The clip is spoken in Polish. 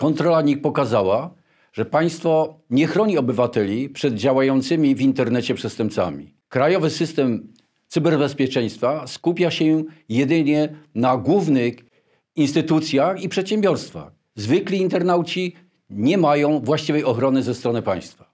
Kontrola NIK pokazała, że państwo nie chroni obywateli przed działającymi w internecie przestępcami. Krajowy system cyberbezpieczeństwa skupia się jedynie na głównych instytucjach i przedsiębiorstwach. Zwykli internauci nie mają właściwej ochrony ze strony państwa.